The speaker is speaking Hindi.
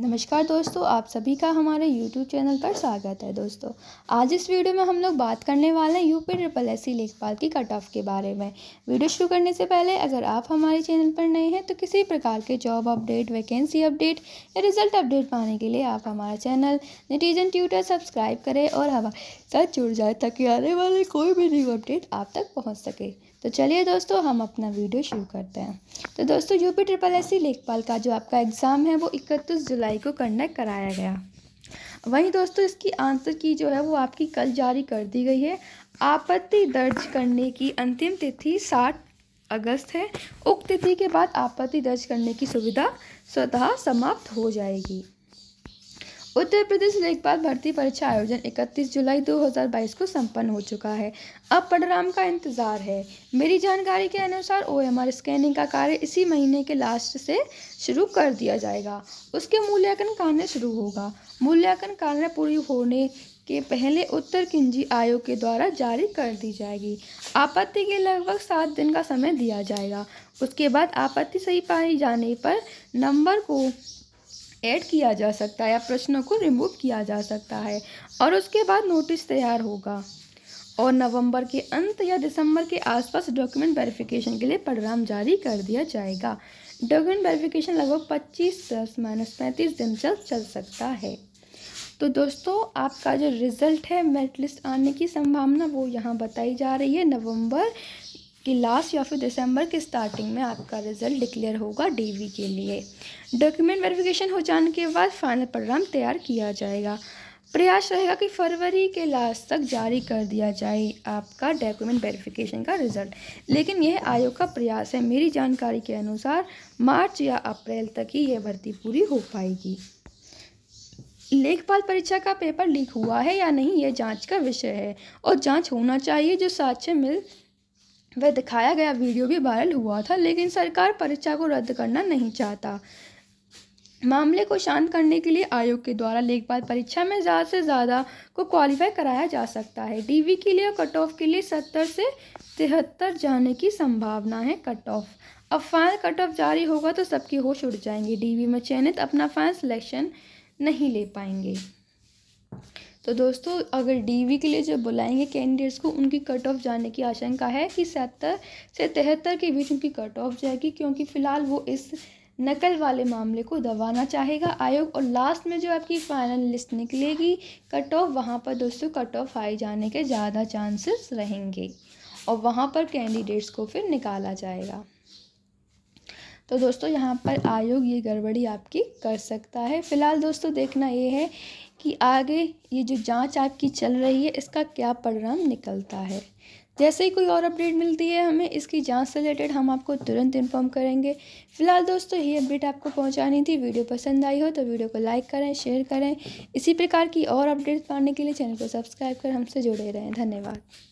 नमस्कार दोस्तों आप सभी का हमारे YouTube चैनल पर स्वागत है दोस्तों आज इस वीडियो में हम लोग बात करने वाले हैं यूपी ट्रिपल एस सी लेखपाल की कट ऑफ के बारे में वीडियो शुरू करने से पहले अगर आप हमारे चैनल पर नए हैं तो किसी प्रकार के जॉब अपडेट वैकेंसी अपडेट या रिजल्ट अपडेट पाने के लिए आप हमारा चैनल नेटिजन ट्यूटर सब्सक्राइब करें और हमारे साथ जुड़ जाए ताकि आने वाले कोई भी न्यू अपडेट आप तक पहुँच सके तो चलिए दोस्तों हम अपना वीडियो शुरू करते हैं तो दोस्तों यूपी ट्रिपल एस सी लेखपाल का जो आपका एग्ज़ाम है वो इकतीस जुलाई को कंडक्ट कराया गया वहीं दोस्तों इसकी आंसर की जो है वो आपकी कल जारी कर दी गई है आपत्ति दर्ज करने की अंतिम तिथि सात अगस्त है उक्त तिथि के बाद आपत्ति दर्ज करने की सुविधा स्वतः समाप्त हो जाएगी उत्तर प्रदेश लेखपाल भर्ती परीक्षा आयोजन 31 जुलाई 2022 को संपन्न हो चुका है अब पडराम का इंतज़ार है मेरी जानकारी के अनुसार ओएमआर स्कैनिंग का कार्य इसी महीने के लास्ट से शुरू कर दिया जाएगा उसके मूल्यांकन कार्य शुरू होगा मूल्यांकन कार्य पूरी होने के पहले उत्तर किंजी आयोग के द्वारा जारी कर दी जाएगी आपत्ति के लगभग सात दिन का समय दिया जाएगा उसके बाद आपत्ति सही पाई जाने पर नंबर को ऐड किया जा सकता है या प्रश्नों को रिमूव किया जा सकता है और उसके बाद नोटिस तैयार होगा और नवंबर के अंत या दिसंबर के आसपास डॉक्यूमेंट वेरिफिकेशन के लिए परिणाम जारी कर दिया जाएगा डॉक्यूमेंट वेरिफिकेशन लगभग 25 प्लस माइनस पैंतीस दिन तक चल सकता है तो दोस्तों आपका जो रिज़ल्ट है मेरिट लिस्ट आने की संभावना वो यहाँ बताई जा रही है नवंबर कि लास्ट या फिर दिसंबर के स्टार्टिंग में आपका रिजल्ट डिक्लेयर होगा डीवी के लिए डॉक्यूमेंट वेरिफिकेशन हो जाने के बाद फाइनल प्रोग्राम तैयार किया जाएगा प्रयास रहेगा कि फरवरी के लास्ट तक जारी कर दिया जाए आपका डॉक्यूमेंट वेरिफिकेशन का रिजल्ट लेकिन यह आयोग का प्रयास है मेरी जानकारी के अनुसार मार्च या अप्रैल तक ही यह भर्ती पूरी हो पाएगी लेखपाल परीक्षा का पेपर लीक हुआ है या नहीं यह जांच का विषय है और जांच होना चाहिए जो साक्ष्य मिल वह दिखाया गया वीडियो भी वायरल हुआ था लेकिन सरकार परीक्षा को रद्द करना नहीं चाहता मामले को शांत करने के लिए आयोग के द्वारा लेखपाल परीक्षा में ज़्यादा से ज़्यादा को क्वालिफाई कराया जा सकता है डीवी के लिए कट ऑफ के लिए सत्तर से तिहत्तर जाने की संभावना है कट ऑफ अब फाइनल कट ऑफ जारी होगा तो सबकी होश उड़ जाएंगे डीवी में चयनित अपना फाइनल सिलेक्शन नहीं ले पाएंगे तो दोस्तों अगर डीवी के लिए जो बुलाएंगे कैंडिडेट्स को उनकी कट ऑफ जाने की आशंका है कि सत्तर से तिहत्तर के बीच उनकी कट ऑफ जाएगी क्योंकि फ़िलहाल वो इस नकल वाले मामले को दबाना चाहेगा आयोग और लास्ट में जो आपकी फाइनल लिस्ट निकलेगी कट ऑफ वहाँ पर दोस्तों कट ऑफ आए जाने के ज़्यादा चांसेस रहेंगे और वहाँ पर कैंडिडेट्स को फिर निकाला जाएगा तो दोस्तों यहाँ पर आयोग ये गड़बड़ी आपकी कर सकता है फ़िलहाल दोस्तों देखना ये है कि आगे ये जो जांच आपकी चल रही है इसका क्या परिणाम निकलता है जैसे ही कोई और अपडेट मिलती है हमें इसकी जांच से रिलेटेड हम आपको तुरंत इन्फॉर्म करेंगे फिलहाल दोस्तों ये अपडेट आपको पहुंचानी थी वीडियो पसंद आई हो तो वीडियो को लाइक करें शेयर करें इसी प्रकार की और अपडेट पाने के लिए चैनल को सब्सक्राइब कर हमसे जुड़े रहें धन्यवाद